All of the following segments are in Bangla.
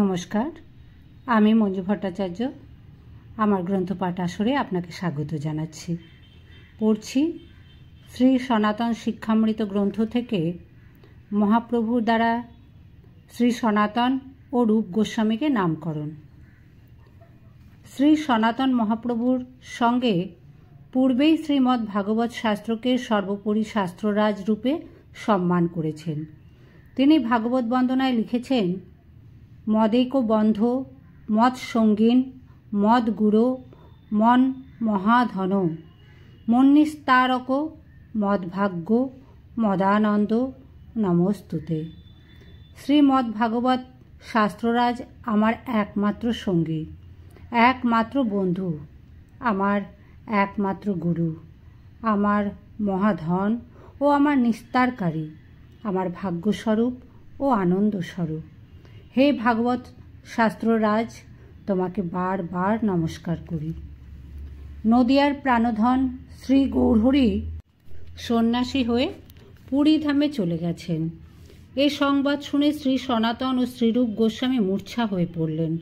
নমস্কার আমি মঞ্জু ভট্টাচার্য আমার গ্রন্থপাঠ আসরে আপনাকে স্বাগত জানাচ্ছি পড়ছি শ্রী সনাতন শিক্ষামৃত গ্রন্থ থেকে মহাপ্রভুর দ্বারা শ্রী সনাতন ও রূপ গোস্বামীকে নামকরণ শ্রী সনাতন মহাপ্রভুর সঙ্গে পূর্বেই শ্রীমদ্ ভাগবত শাস্ত্রকে সর্বোপরি শাস্ত্ররাজ রূপে সম্মান করেছেন তিনি ভাগবত বন্দনায় লিখেছেন মদেকো বন্ধ মদ সঙ্গীন মদ গুরু মন মহাধন মন্নিস্তারক মদভাগ্য মদানন্দ নমস্তুতে শ্রীমদ্ভাগবত শাস্ত্ররাজ আমার একমাত্র সঙ্গী একমাত্র বন্ধু আমার একমাত্র গুরু আমার মহাধন ও আমার নিস্তারকারী আমার ভাগ্যস্বরূপ ও আনন্দস্বরূপ হে ভাগবত শাস্ত্ররাজ তোমাকে বারবার নমস্কার করি নদিয়ার প্রাণধন শ্রী গৌরহরি সন্ন্যাসী হয়ে পুরীধামে চলে গেছেন এ সংবাদ শুনে শ্রী সনাতন ও শ্রীরূপ গোস্বামী মূর্ছা হয়ে পড়লেন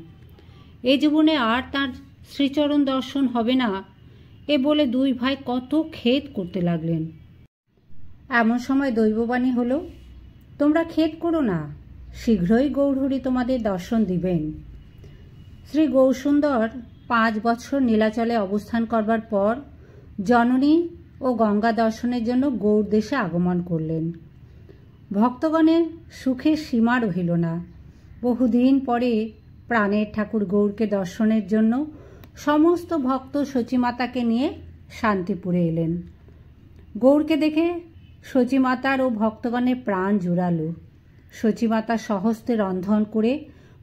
এ জীবনে আর তাঁর শ্রীচরণ দর্শন হবে না এ বলে দুই ভাই কত খেদ করতে লাগলেন এমন সময় দৈববাণী হলো তোমরা খেদ করো না শীঘ্রই গৌরহরি তোমাদের দর্শন দিবেন শ্রী গৌসুন্দর পাঁচ বছর নীলাচলে অবস্থান করবার পর জননী ও গঙ্গা দর্শনের জন্য গৌর দেশে আগমন করলেন ভক্তগণের সুখের সীমা রহিল না বহুদিন পরে প্রাণের ঠাকুর গৌরকে দর্শনের জন্য সমস্ত ভক্ত সচিমাতাকে নিয়ে শান্তিপুরে এলেন গৌরকে দেখে সচিমাতার ও ভক্তগণের প্রাণ জুড়ালো সচিমাতা সহস্তে রন্ধন করে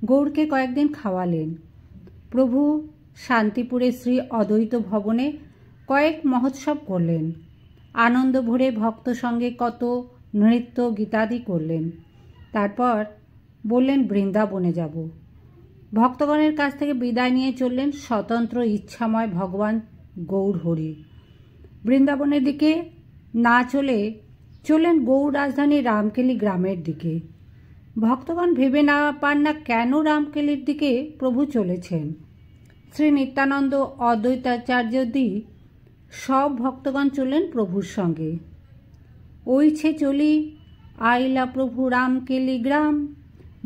গৌরকে কয়েকদিন খাওয়ালেন প্রভু শান্তিপুরে শ্রী অদ্বৈত ভবনে কয়েক মহোৎসব করলেন আনন্দ ভরে ভক্ত সঙ্গে কত নৃত্য গীতাদি করলেন তারপর বললেন বৃন্দাবনে যাব ভক্তগণের কাছ থেকে বিদায় নিয়ে চললেন স্বতন্ত্র ইচ্ছাময় ভগবান গৌর হরি বৃন্দাবনের দিকে না চলে চললেন গৌর রাজধানী রামকেলি গ্রামের দিকে ভক্তগণ ভেবে না পান না কেন রামকেলির দিকে প্রভু চলেছেন শ্রী নিত্যানন্দ অদ্বৈতাচার্য দি সব ভক্তগণ চলেন প্রভুর সঙ্গে ওইছে চলি আইলা প্রভু রামকেলি গ্রাম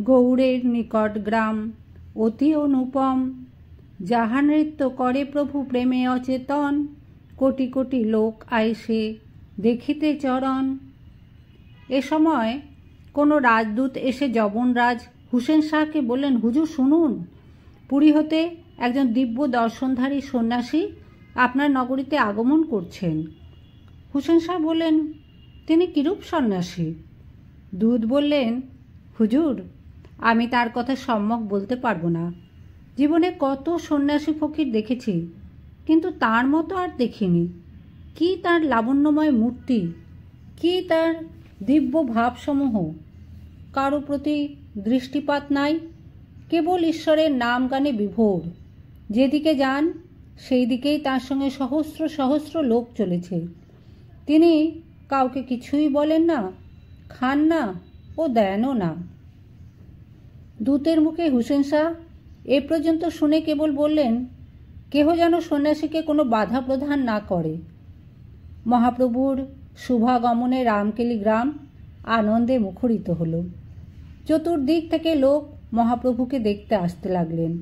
গৌড়ের নিকট গ্রাম অতি অনুপম যাহা নৃত্য করে প্রভু প্রেমে অচেতন কোটি কোটি লোক আইসে দেখিতে চরণ এ সময় কোনো রাজদূত এসে জবনরাজ হুসেন শাহকে বললেন হুজুর শুনুন পুরী হতে একজন দিব্য দর্শনধারী সন্ন্যাসী আপনার নগরীতে আগমন করছেন হুসেন শাহ বললেন তিনি কিরূপ সন্ন্যাসী দুধ বললেন হুজুর আমি তার কথা সম্যক বলতে পারবো না জীবনে কত সন্ন্যাসী ফকির দেখেছি কিন্তু তার মতো আর দেখিনি কি তার লাবণ্যময় মূর্তি কি তার দিব্য ভাবসমূহ কারো প্রতি দৃষ্টিপাত নাই কেবল ঈশ্বরের নাম গানে বিভোর যেদিকে যান সেই দিকেই তার সঙ্গে সহস্র সহস্র লোক চলেছে তিনি কাউকে কিছুই বলেন না খান না ও দেনও না দূতের মুখে হুসেন শাহ এ পর্যন্ত শুনে কেবল বললেন কেহ যেন সন্ন্যাসীকে কোনো বাধা প্রদান না করে মহাপ্রভুর শুভাগমনে রামকেলি গ্রাম আনন্দে মুখরিত হলো চতুর্দিক থেকে লোক মহাপ্রভুকে দেখতে আসতে লাগলেন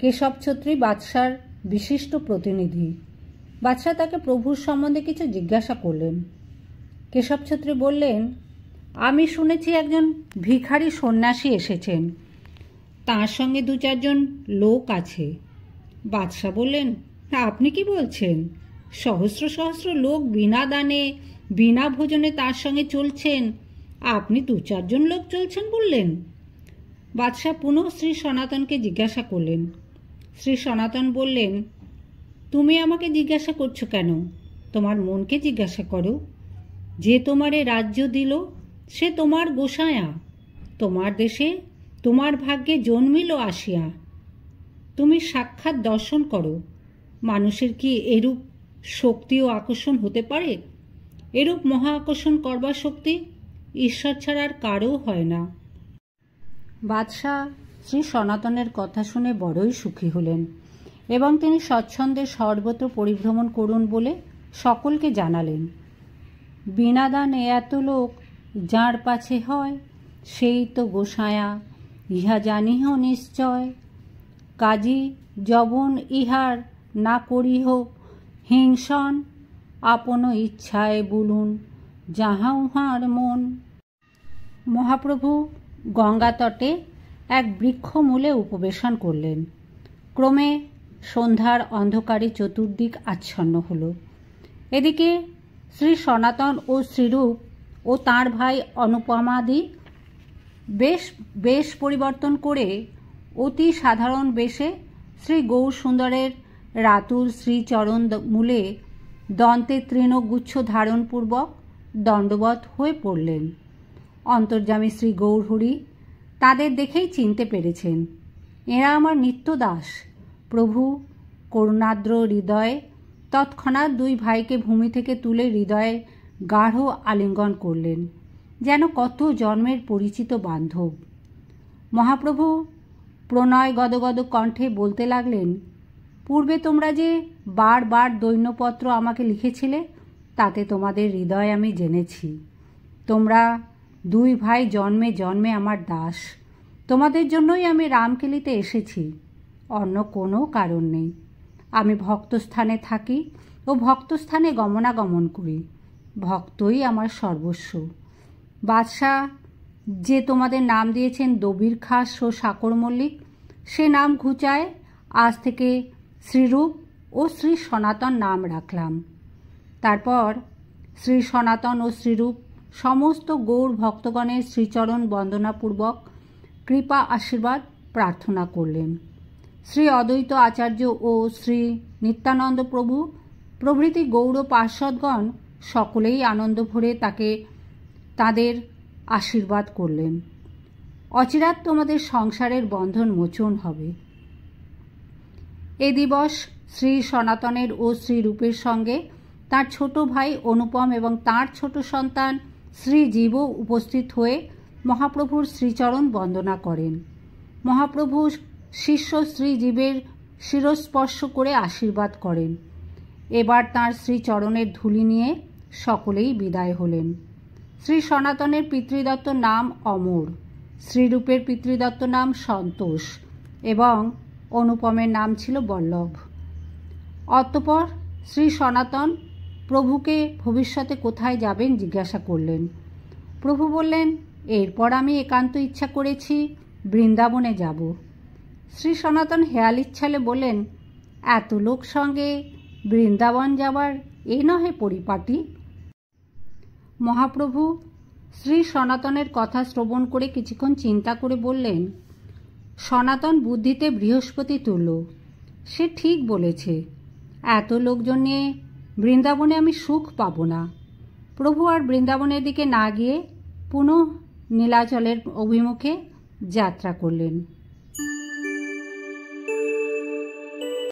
কেশব ছত্রী বাদশার বিশিষ্ট প্রতিনিধি বাদশাহ তাকে প্রভুর সম্বন্ধে কিছু জিজ্ঞাসা করলেন কেশব ছত্রী বললেন আমি শুনেছি একজন ভিখারি সন্ন্যাসী এসেছেন তার সঙ্গে দু চারজন লোক আছে বাদশাহ বললেন আপনি কি বলছেন সহস্র সহস্র লোক বিনা দানে বিনা ভোজনে তার সঙ্গে চলছেন আপনি দু চারজন লোক চলছেন বললেন বাদশাহ পুনঃ শ্রী সনাতনকে জিজ্ঞাসা করলেন শ্রী সনাতন বললেন তুমি আমাকে জিজ্ঞাসা করছো কেন তোমার মনকে জিজ্ঞাসা করো যে তোমারে রাজ্য দিল সে তোমার গোসায়া তোমার দেশে তোমার ভাগ্যে জন্মিল আসিয়া তুমি সাক্ষাৎ দর্শন করো মানুষের কি এরূপ শক্তি ও আকর্ষণ হতে পারে এরূপ মহা আকর্ষণ করবার শক্তি ঈশ্বর ছাড়া আর কারও হয় না বাদশাহ শ্রী সনাতনের কথা শুনে বড়ই সুখী হলেন এবং তিনি স্বচ্ছন্দে সর্বত্র পরিভ্রমণ করুন বলে সকলকে জানালেন বিনাদান এত লোক যাঁর পাছে হয় সেই তো গোসায়া ইহা জানিহ নিশ্চয় কাজী যবন ইহার না করিহ হিংসন আপন ইচ্ছায় বলুন যাহা উহার মন মহাপ্রভু গঙ্গা তটে এক বৃক্ষমূলে উপবেশন করলেন ক্রমে সন্ধ্যার অন্ধকারে চতুর্দিক আচ্ছন্ন হল এদিকে শ্রী সনাতন ও শ্রীরূপ ও তার ভাই অনুপমাদি বেশ বেশ পরিবর্তন করে অতি সাধারণ বেশে শ্রী গৌরসুন্দরের রাতুল শ্রীচরণ মূলে দন্তে তৃণগুচ্ছ ধারণপূর্বক দণ্ডবৎ হয়ে পড়লেন অন্তর্যামী শ্রী গৌরহরি তাদের দেখেই চিনতে পেরেছেন এরা আমার নিত্য দাস প্রভু করুণাদ্র হৃদয়ে তৎক্ষণাৎ দুই ভাইকে ভূমি থেকে তুলে হৃদয়ে গাঢ় আলিঙ্গন করলেন যেন কত জন্মের পরিচিত বান্ধব মহাপ্রভু প্রণয় গদগদ কণ্ঠে বলতে লাগলেন পূর্বে তোমরা যে বারবার দৈন্যপত্র আমাকে লিখেছিলে তাতে তোমাদের হৃদয় আমি জেনেছি তোমরা দুই ভাই জন্মে জন্মে আমার দাস তোমাদের জন্যই আমি রামকেলিতে এসেছি অন্য কোনো কারণ নেই আমি ভক্তস্থানে থাকি ও ভক্তস্থানে গমনাগমন করি ভক্তই আমার সর্বস্ব বাদশাহ যে তোমাদের নাম দিয়েছেন দবির খাস ও সাকর মল্লিক সে নাম ঘুচায় আজ থেকে শ্রীরূপ ও শ্রী সনাতন নাম রাখলাম তারপর শ্রী সনাতন ও শ্রীরূপ সমস্ত গৌর ভক্তগণের শ্রীচরণ বন্দনাপূর্বক কৃপা আশীর্বাদ প্রার্থনা করলেন শ্রী অদ্বৈত আচার্য ও শ্রী নিত্যানন্দ প্রভু প্রভৃতি গৌর পার্ষদগণ সকলেই আনন্দ ভরে তাকে তাদের আশীর্বাদ করলেন অচিরাত তোমাদের সংসারের বন্ধন মোচন হবে এ দিবস শ্রী সনাতনের ও শ্রীরূপের সঙ্গে তার ছোট ভাই অনুপম এবং তার ছোট সন্তান শ্রীজীবও উপস্থিত হয়ে মহাপ্রভুর শ্রীচরণ বন্দনা করেন মহাপ্রভু শিষ্য শ্রীজীবের শিরস্পর্শ করে আশীর্বাদ করেন এবার তার শ্রীচরণের ধুলি নিয়ে সকলেই বিদায় হলেন শ্রী সনাতনের পিতৃদত্ত নাম অমর শ্রীরূপের পিতৃদত্ত নাম সন্তোষ এবং অনুপমের নাম ছিল বল্লভ অতঃপর শ্রী সনাতন প্রভুকে ভবিষ্যতে কোথায় যাবেন জিজ্ঞাসা করলেন প্রভু বললেন এরপর আমি একান্ত ইচ্ছা করেছি বৃন্দাবনে যাব শ্রী সনাতন হেয়াল ইচ্ছালে বলেন এত লোক সঙ্গে বৃন্দাবন যাবার এ নহে পরিপাটি মহাপ্রভু শ্রী সনাতনের কথা শ্রবণ করে কিছুক্ষণ চিন্তা করে বললেন সনাতন বুদ্ধিতে বৃহস্পতি তুল সে ঠিক বলেছে এত লোকজন নিয়ে বৃন্দাবনে আমি সুখ পাব না প্রভু আর বৃন্দাবনের দিকে না গিয়ে পুনঃ নীলাচলের অভিমুখে যাত্রা করলেন